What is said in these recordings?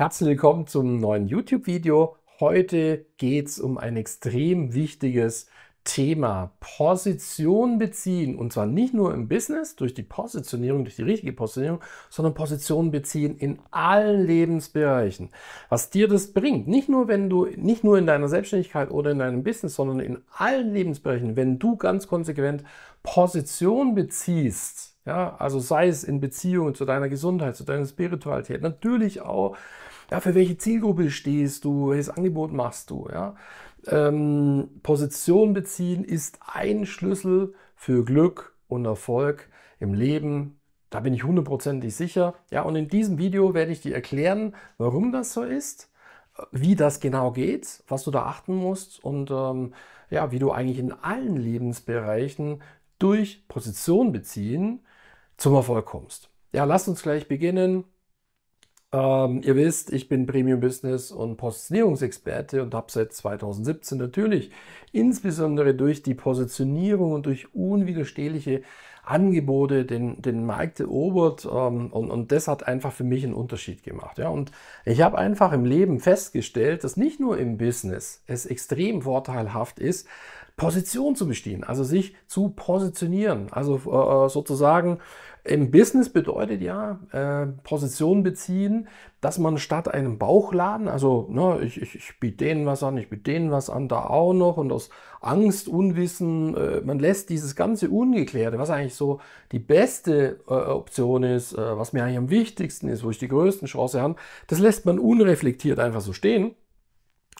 Herzlich willkommen zum neuen YouTube-Video. Heute geht es um ein extrem wichtiges Thema. Position beziehen. Und zwar nicht nur im Business durch die Positionierung, durch die richtige Positionierung, sondern Position beziehen in allen Lebensbereichen. Was dir das bringt, nicht nur wenn du, nicht nur in deiner Selbstständigkeit oder in deinem Business, sondern in allen Lebensbereichen, wenn du ganz konsequent Position beziehst, ja, also sei es in Beziehungen zu deiner Gesundheit, zu deiner Spiritualität, natürlich auch ja, für welche Zielgruppe stehst du? Welches Angebot machst du? Ja? Ähm, Position beziehen ist ein Schlüssel für Glück und Erfolg im Leben. Da bin ich hundertprozentig sicher. Ja, und in diesem Video werde ich dir erklären, warum das so ist, wie das genau geht, was du da achten musst und ähm, ja, wie du eigentlich in allen Lebensbereichen durch Position beziehen zum Erfolg kommst. Ja, lasst uns gleich beginnen. Ähm, ihr wisst, ich bin Premium Business und Positionierungsexperte und habe seit 2017 natürlich insbesondere durch die Positionierung und durch unwiderstehliche Angebote den, den Markt erobert ähm, und, und das hat einfach für mich einen Unterschied gemacht. Ja? Und ich habe einfach im Leben festgestellt, dass nicht nur im Business es extrem vorteilhaft ist, Position zu bestehen, also sich zu positionieren. Also äh, äh, sozusagen im Business bedeutet ja äh, Position beziehen, dass man statt einem Bauchladen, also ne, ich, ich, ich biete denen was an, ich biete denen was an, da auch noch und aus Angst, Unwissen, äh, man lässt dieses ganze Ungeklärte, was eigentlich so die beste äh, Option ist, äh, was mir eigentlich am wichtigsten ist, wo ich die größten Chancen habe, das lässt man unreflektiert einfach so stehen.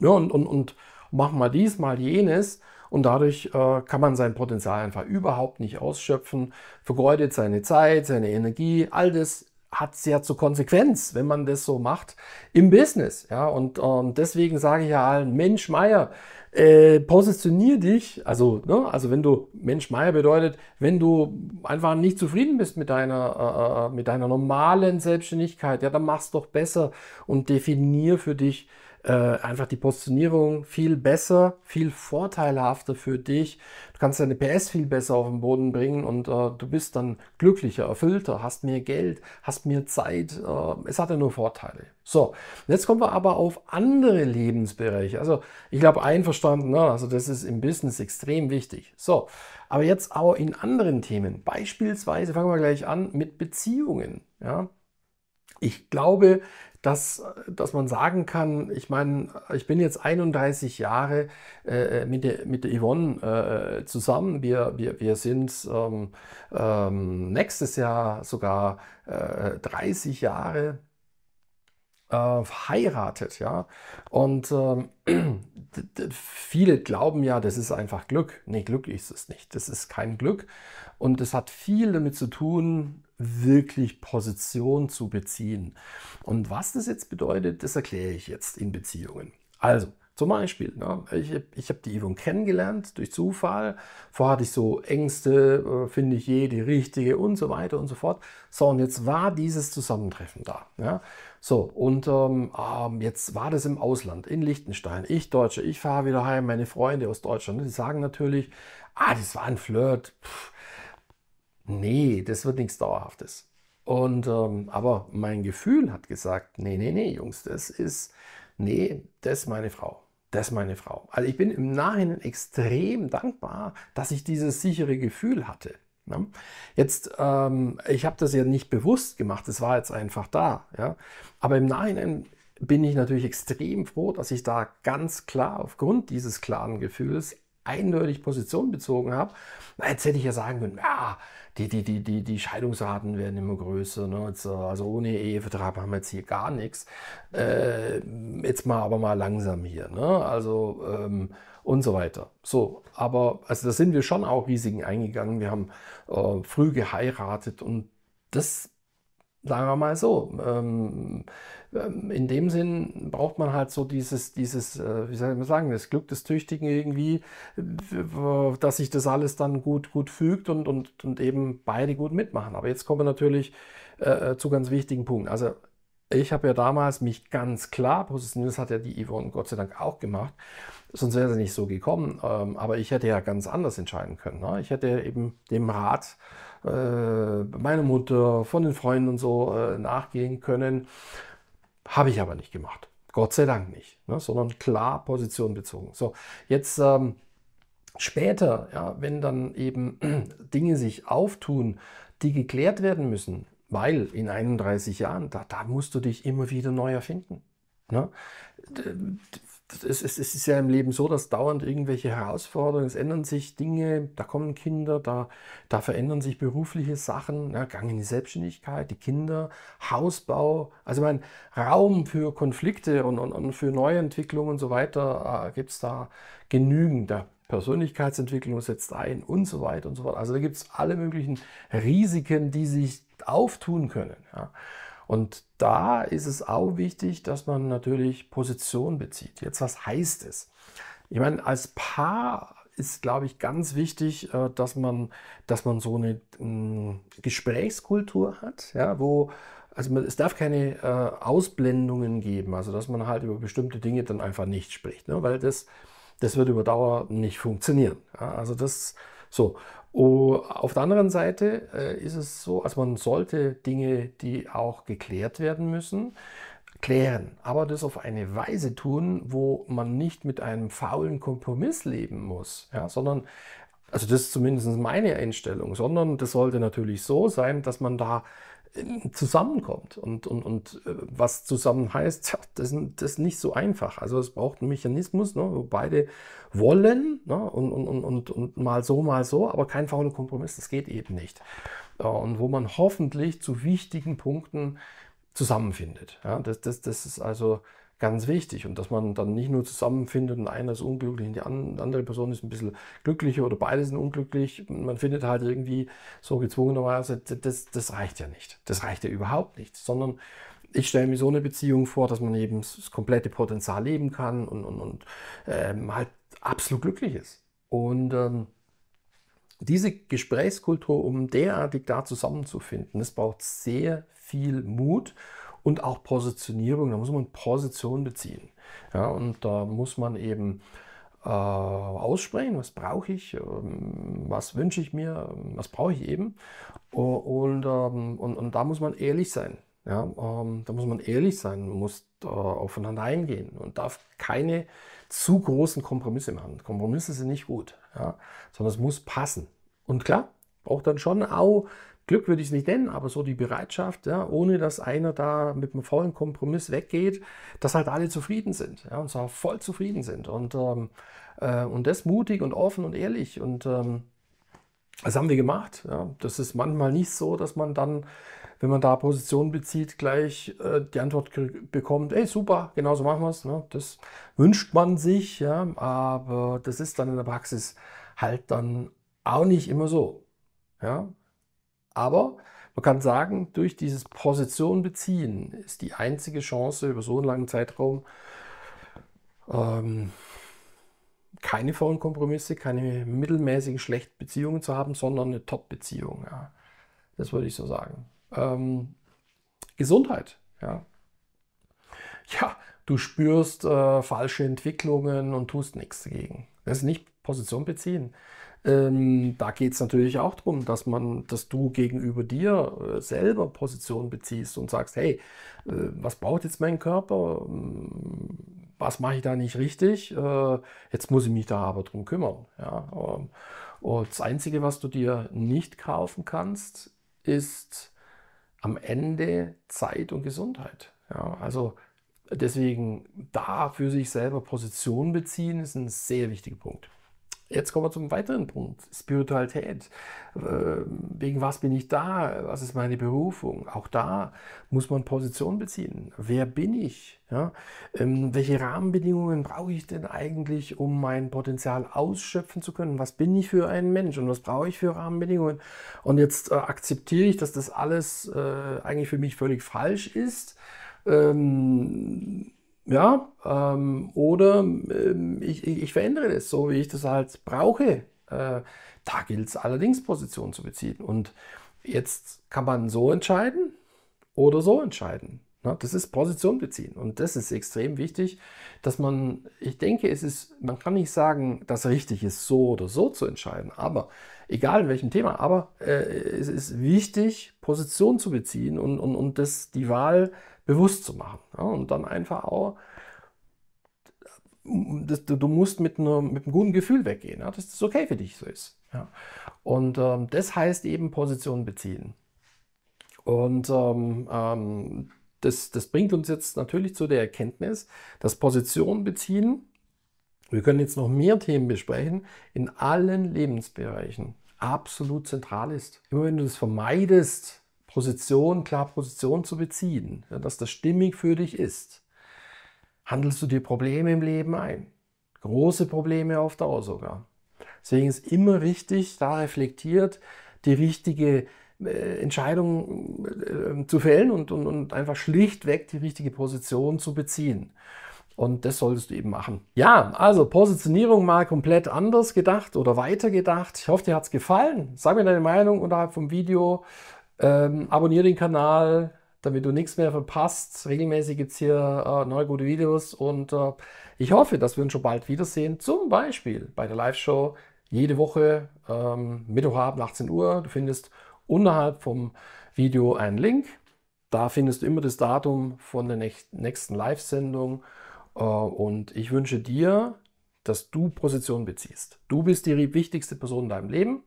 Ja, und, und, und mach mal dies, mal jenes und dadurch äh, kann man sein Potenzial einfach überhaupt nicht ausschöpfen, vergeudet seine Zeit, seine Energie, all das hat es ja zur Konsequenz, wenn man das so macht, im Business. Ja, und ähm, deswegen sage ich ja allen, Mensch Meier, äh, positionier dich, also, ne, also wenn du, Mensch Meier bedeutet, wenn du einfach nicht zufrieden bist mit deiner, äh, äh mit deiner normalen Selbstständigkeit, ja, dann mach's doch besser und definier für dich, äh, einfach die Positionierung viel besser, viel vorteilhafter für dich. Du kannst deine PS viel besser auf den Boden bringen und äh, du bist dann glücklicher, erfüllter, hast mehr Geld, hast mehr Zeit. Äh, es hat ja nur Vorteile. So, jetzt kommen wir aber auf andere Lebensbereiche. Also ich glaube einverstanden, ne? also das ist im Business extrem wichtig. So, aber jetzt auch in anderen Themen. Beispielsweise fangen wir gleich an mit Beziehungen. Ja? Ich glaube, dass, dass man sagen kann, ich meine, ich bin jetzt 31 Jahre äh, äh, mit, der, mit der Yvonne äh, äh, zusammen. Wir, wir, wir sind ähm, ähm, nächstes Jahr sogar äh, 30 Jahre äh, verheiratet, ja. Und ähm, viele glauben ja, das ist einfach Glück. Nee, Glück ist es nicht. Das ist kein Glück. Und es hat viel damit zu tun, wirklich Position zu beziehen. Und was das jetzt bedeutet, das erkläre ich jetzt in Beziehungen. Also, zum Beispiel, ne, ich, ich habe die Yvonne kennengelernt durch Zufall. Vorher hatte ich so Ängste, äh, finde ich je die richtige und so weiter und so fort. So, und jetzt war dieses Zusammentreffen da. Ja. So, und ähm, ähm jetzt war das im Ausland, in Liechtenstein. Ich Deutsche, ich fahre wieder heim. Meine Freunde aus Deutschland, die sagen natürlich, ah, das war ein Flirt. Pff, nee, das wird nichts Dauerhaftes. Und ähm, aber mein Gefühl hat gesagt, nee, nee, nee, Jungs, das ist, nee, das ist meine Frau. Das ist meine Frau. Also ich bin im Nachhinein extrem dankbar, dass ich dieses sichere Gefühl hatte. Ja. Ne? Jetzt, ähm, ich habe das ja nicht bewusst gemacht, es war jetzt einfach da. Ja. Aber im Nachhinein bin ich natürlich extrem froh, dass ich da ganz klar aufgrund dieses klaren Gefühls eindeutig Position bezogen habe. jetzt hätte ich ja sagen können, ja, die, die, die, die, die Scheidungsraten werden immer größer. Ne? Jetzt, also ohne Ehevertrag haben wir jetzt hier gar nichts. Äh, jetzt mal aber mal langsam hier. Ne? Also ähm, und so weiter. So, aber also da sind wir schon auch Risiken eingegangen. Wir haben äh, früh geheiratet und das sagen wir mal so. Ähm, ähm, in dem Sinn braucht man halt so dieses, dieses, äh, wie soll ich mal sagen, das Glück des Tüchtigen irgendwie, dass sich das alles dann gut, gut fügt und, und, und eben beide gut mitmachen. Aber jetzt kommen wir natürlich äh, äh, zu ganz wichtigen Punkten. Also ich habe ja damals mich ganz klar positioniert, das hat ja die Yvonne Gott sei Dank auch gemacht, sonst wäre sie nicht so gekommen. Ähm, aber ich hätte ja ganz anders entscheiden können. Ne? Ich hätte eben dem Rat äh, meiner Mutter, von den Freunden und so äh, nachgehen können. Habe ich aber nicht gemacht. Gott sei Dank nicht, ne? sondern klar Position bezogen. So, jetzt ähm, später, ja, wenn dann eben Dinge sich auftun, die geklärt werden müssen, weil in 31 Jahren, da, da musst du dich immer wieder neu erfinden. Ne? Es, es, es, ist ja im Leben so, dass dauernd irgendwelche Herausforderungen, es ändern sich Dinge, da kommen Kinder, da, da verändern sich berufliche Sachen, ja, ne? Gang in die Selbstständigkeit, die Kinder, Hausbau. Also mein Raum für Konflikte und, und, und für Neuentwicklungen und so weiter äh, gibt es da genügend. Da Persönlichkeitsentwicklung setzt ein und so weiter und so fort. Also da gibt es alle möglichen Risiken, die sich auftun können. Ja. Und da ist es auch wichtig, dass man natürlich Position bezieht. Jetzt, was heißt es? Ich meine, als Paar ist, glaube ich, ganz wichtig, äh, dass man, dass man so eine ähm, Gesprächskultur hat, ja, wo also es darf keine äh, Ausblendungen geben, also dass man halt über bestimmte Dinge dann einfach nicht spricht, ne, weil das, das wird über Dauer nicht funktionieren. Ja, also das so. Oh, auf der anderen Seite äh, ist es so, also man sollte Dinge, die auch geklärt werden müssen, klären, aber das auf eine Weise tun, wo man nicht mit einem faulen Kompromiss leben muss, ja, sondern also das ist zumindest meine Einstellung, sondern das sollte natürlich so sein, dass man da zusammenkommt. Und, und, und äh, was zusammen heißt, das, das ist nicht so einfach. Also es braucht einen Mechanismus, ne, wo beide wollen ne, und, und, und, und, und mal so, mal so, aber kein fauler Kompromiss, das geht eben nicht. Und wo man hoffentlich zu wichtigen Punkten zusammenfindet. Ja, das, das, das ist also ganz wichtig. Und dass man dann nicht nur zusammenfindet und einer ist unglücklich und die andere Person ist ein bisschen glücklicher oder beide sind unglücklich. Man findet halt irgendwie so gezwungenerweise, das, das reicht ja nicht. Das reicht ja überhaupt nicht. Sondern ich stelle mir so eine Beziehung vor, dass man eben das komplette Potenzial leben kann und, und, und ähm, halt absolut glücklich ist. Und ähm, diese Gesprächskultur, um derartig da zusammenzufinden, es braucht sehr viel Mut und auch Positionierung. Da muss man Position beziehen. Ja, und da muss man eben äh, aussprechen, was brauche ich, ähm, was wünsche ich mir, ähm, was brauche ich eben. Und, ähm, und, und da muss man ehrlich sein. Ja, ähm, da muss man ehrlich sein, muss äh, aufeinander eingehen und darf keine zu großen Kompromisse machen. Kompromisse sind nicht gut, ja, sondern es muss passen. Und klar, braucht dann schon auch Glück würde ich es nicht nennen, aber so die Bereitschaft, ja, ohne dass einer da mit einem faulen Kompromiss weggeht, dass halt alle zufrieden sind ja, und zwar voll zufrieden sind und, ähm, äh, und das mutig und offen und ehrlich und ähm, das haben wir gemacht. Ja. Das ist manchmal nicht so, dass man dann, wenn man da Position bezieht, gleich äh, die Antwort bekommt, ey super, genau so machen wir es. Ne. Das wünscht man sich, ja, aber das ist dann in der Praxis halt dann auch nicht immer so. Ja, aber man kann sagen, durch dieses Position beziehen ist die einzige Chance über so einen langen Zeitraum, ähm, keine faulen Kompromisse, keine mittelmäßigen schlechten Beziehungen zu haben, sondern eine Top-Beziehung. Ja. Das würde ich so sagen. Ähm, Gesundheit. Ja. ja, du spürst äh, falsche Entwicklungen und tust nichts dagegen. Das ist nicht Position beziehen. Ähm, da geht es natürlich auch darum, dass man, dass du gegenüber dir äh, selber Position beziehst und sagst, hey, äh, was braucht jetzt mein Körper? Hm, was mache ich da nicht richtig? Äh, jetzt muss ich mich da aber drum kümmern. Ja? Ähm, und das Einzige, was du dir nicht kaufen kannst, ist am Ende Zeit und Gesundheit. Ja? Also deswegen da für sich selber Position beziehen, ist ein sehr wichtiger Punkt. Jetzt kommen wir zum weiteren Punkt, Spiritualität. Ähm, wegen was bin ich da? Was ist meine Berufung? Auch da muss man Position beziehen. Wer bin ich? Ja? Ähm, welche Rahmenbedingungen brauche ich denn eigentlich, um mein Potenzial ausschöpfen zu können? Was bin ich für ein Mensch und was brauche ich für Rahmenbedingungen? Und jetzt äh, akzeptiere ich, dass das alles äh, eigentlich für mich völlig falsch ist. Ähm, ja, ähm, oder ähm, ich, ich, ich, verändere das so, wie ich das halt brauche. Äh, da gilt es allerdings, Position zu beziehen. Und jetzt kann man so entscheiden oder so entscheiden. Ne? Das ist Position beziehen. Und das ist extrem wichtig, dass man, ich denke, es ist, man kann nicht sagen, dass richtig ist, so oder so zu entscheiden, aber egal in welchem Thema, aber äh, es ist wichtig, Position zu beziehen und, und, und das, die Wahl bewusst zu machen. Ja? Und dann einfach auch, das, du, musst mit, einer, mit, einem guten Gefühl weggehen, ja? dass das okay für dich so ist. Ja? Und ähm, das heißt eben Position beziehen. Und ähm, ähm, das, das bringt uns jetzt natürlich zu der Erkenntnis, dass Position beziehen, wir können jetzt noch mehr Themen besprechen, in allen Lebensbereichen absolut zentral ist. Immer wenn du es vermeidest, Position, klar Position zu beziehen, ja, dass das stimmig für dich ist, handelst du dir Probleme im Leben ein. Große Probleme auf Dauer sogar. Deswegen ist immer richtig, da reflektiert, die richtige äh, Entscheidungen äh, äh, zu fällen und, und, und einfach schlichtweg die richtige Position zu beziehen. Und das solltest du eben machen. Ja, also Positionierung mal komplett anders gedacht oder weitergedacht. Ich hoffe, dir hat es gefallen. Sag mir deine Meinung unterhalb vom Video. Ähm, abonniere den Kanal, damit du nichts mehr verpasst. Regelmäßig gibt es hier äh, neue gute Videos und äh, ich hoffe, dass wir uns schon bald wiedersehen. Zum Beispiel bei der Live-Show jede Woche, ähm, Mittwochabend, 18 Uhr. Du findest unterhalb vom Video einen Link. Da findest du immer das Datum von der nächsten Live-Sendung. Äh, und ich wünsche dir, dass du Position beziehst. Du bist die wichtigste Person in deinem Leben.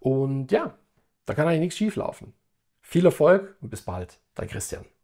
Und ja, da kann eigentlich nichts schieflaufen. Viel Erfolg und bis bald, dein Christian.